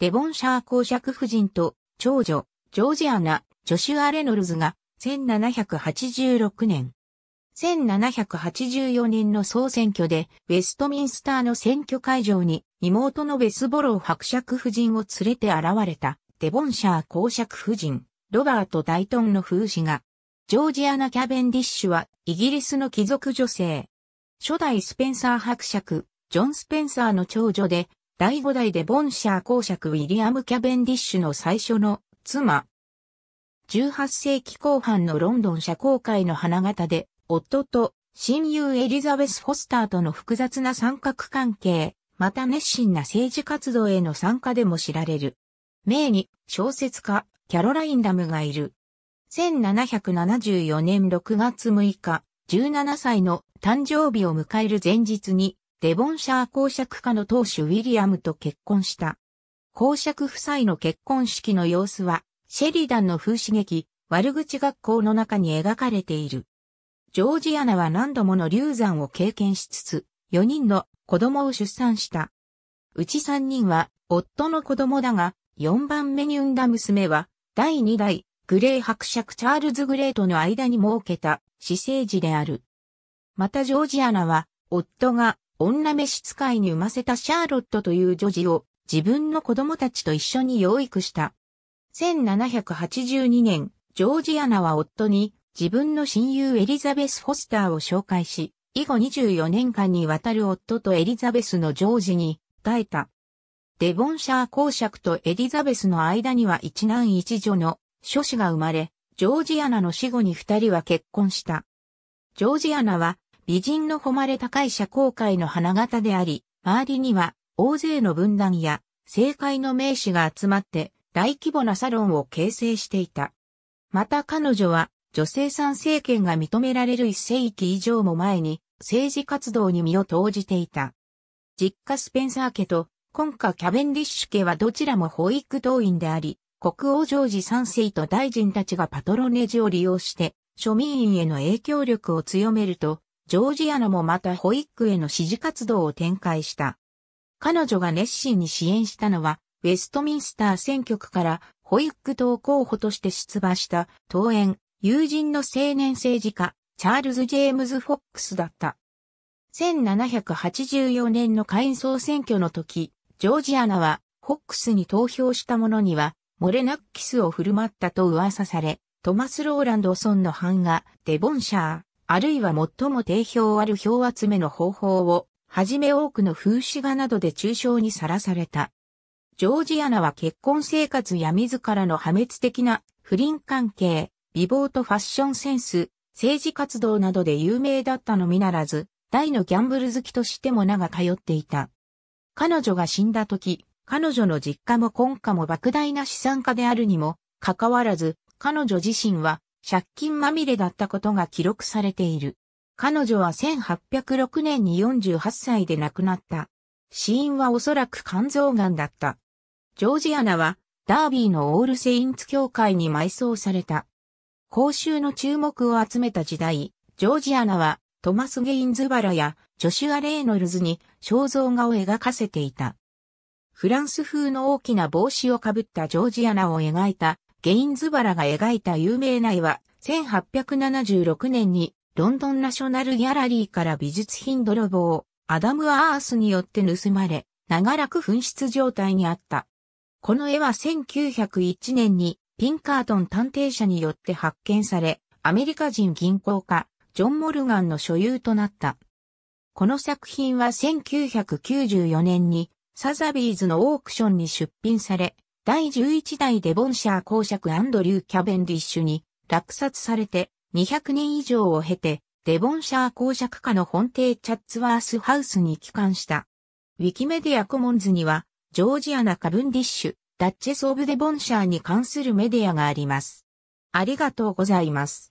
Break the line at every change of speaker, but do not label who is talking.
デボンシャー公爵夫人と長女、ジョージアナ、ジョシュア・レノルズが、1786年。1784年の総選挙で、ウェストミンスターの選挙会場に、妹のベスボロー伯爵夫人を連れて現れた、デボンシャー公爵夫人、ロバート・ダイトンの風刺が、ジョージアナ・キャベンディッシュは、イギリスの貴族女性。初代スペンサー伯爵、ジョン・スペンサーの長女で、第5代でボンシャー公爵ウィリアム・キャベンディッシュの最初の妻。18世紀後半のロンドン社交界の花形で、夫と親友エリザベス・フォスターとの複雑な三角関係、また熱心な政治活動への参加でも知られる。名に小説家、キャロライン・ダムがいる。1774年6月6日、17歳の誕生日を迎える前日に、デボンシャー公爵家の当主ウィリアムと結婚した。公爵夫妻の結婚式の様子は、シェリダンの風刺劇、悪口学校の中に描かれている。ジョージアナは何度もの流産を経験しつつ、4人の子供を出産した。うち3人は夫の子供だが、4番目に産んだ娘は、第2代、グレー伯爵チャールズ・グレーとの間に設けた、私生児である。またジョージアナは、夫が女召使いに産ませたシャーロットという女児を自分の子供たちと一緒に養育した。1782年、ジョージアナは夫に自分の親友エリザベス・フォスターを紹介し、以後24年間にわたる夫とエリザベスのジョージに耐えた。デボンシャー公爵とエリザベスの間には一男一女の諸子が生まれ、ジョージアナの死後に二人は結婚した。ジョージアナは美人の誉れ高い社交界の花形であり、周りには大勢の分断や政界の名士が集まって大規模なサロンを形成していた。また彼女は女性参政権が認められる一世紀以上も前に政治活動に身を投じていた。実家スペンサー家と今家キャベンディッシュ家はどちらも保育動員であり、国王ジョージ3世と大臣たちがパトロネジを利用して庶民員への影響力を強めるとジョージアナもまた保育への支持活動を展開した。彼女が熱心に支援したのは、ウェストミンスター選挙区から保育党候補として出馬した党園、友人の青年政治家、チャールズ・ジェームズ・フォックスだった。1784年の下院総選挙の時、ジョージアナは、フォックスに投票した者には、漏れなくキスを振る舞ったと噂され、トマス・ローランドソンの版画、デボンシャー、あるいは最も定評ある票集めの方法を、はじめ多くの風刺画などで中傷にさらされた。ジョージアナは結婚生活や自らの破滅的な不倫関係、美貌とファッションセンス、政治活動などで有名だったのみならず、大のギャンブル好きとしても名が通っていた。彼女が死んだ時、彼女の実家も婚家も莫大な資産家であるにも、かかわらず、彼女自身は借金まみれだったことが記録されている。彼女は1806年に48歳で亡くなった。死因はおそらく肝臓癌だった。ジョージアナは、ダービーのオールセインツ教会に埋葬された。公衆の注目を集めた時代、ジョージアナは、トマス・ゲインズバラやジョシュア・レイノルズに肖像画を描かせていた。フランス風の大きな帽子をかぶったジョージアナを描いたゲインズバラが描いた有名な絵は、1876年にロンドンナショナルギャラリーから美術品泥棒、アダム・アースによって盗まれ、長らく紛失状態にあった。この絵は1901年にピンカートン探偵社によって発見され、アメリカ人銀行家、ジョン・モルガンの所有となった。この作品は1994年にサザビーズのオークションに出品され、第11代デボンシャー公爵アンドリュー・キャベンディッシュに落札されて200年以上を経てデボンシャー公爵家の本邸チャッツワースハウスに帰還した。ウィキメディアコモンズにはジョージアナ・カブンディッシュ、ダッチェス・オブ・デボンシャーに関するメディアがあります。ありがとうございます。